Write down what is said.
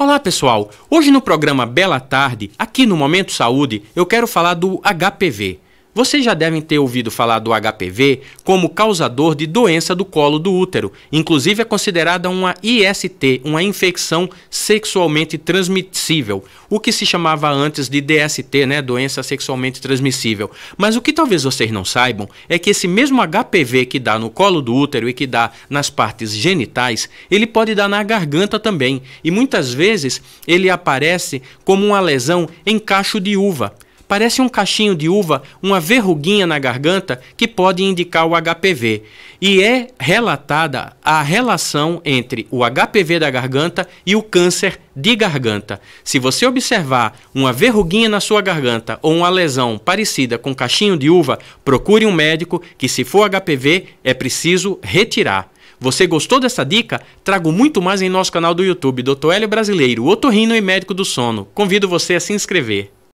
Olá pessoal, hoje no programa Bela Tarde, aqui no Momento Saúde, eu quero falar do HPV. Vocês já devem ter ouvido falar do HPV como causador de doença do colo do útero. Inclusive é considerada uma IST, uma infecção sexualmente transmissível, o que se chamava antes de DST, né, doença sexualmente transmissível. Mas o que talvez vocês não saibam é que esse mesmo HPV que dá no colo do útero e que dá nas partes genitais, ele pode dar na garganta também, e muitas vezes ele aparece como uma lesão em cacho de uva parece um cachinho de uva, uma verruguinha na garganta que pode indicar o HPV. E é relatada a relação entre o HPV da garganta e o câncer de garganta. Se você observar uma verruguinha na sua garganta ou uma lesão parecida com cachinho de uva, procure um médico que, se for HPV, é preciso retirar. Você gostou dessa dica? Trago muito mais em nosso canal do YouTube, Dr. Hélio Brasileiro, otorrino e médico do sono. Convido você a se inscrever.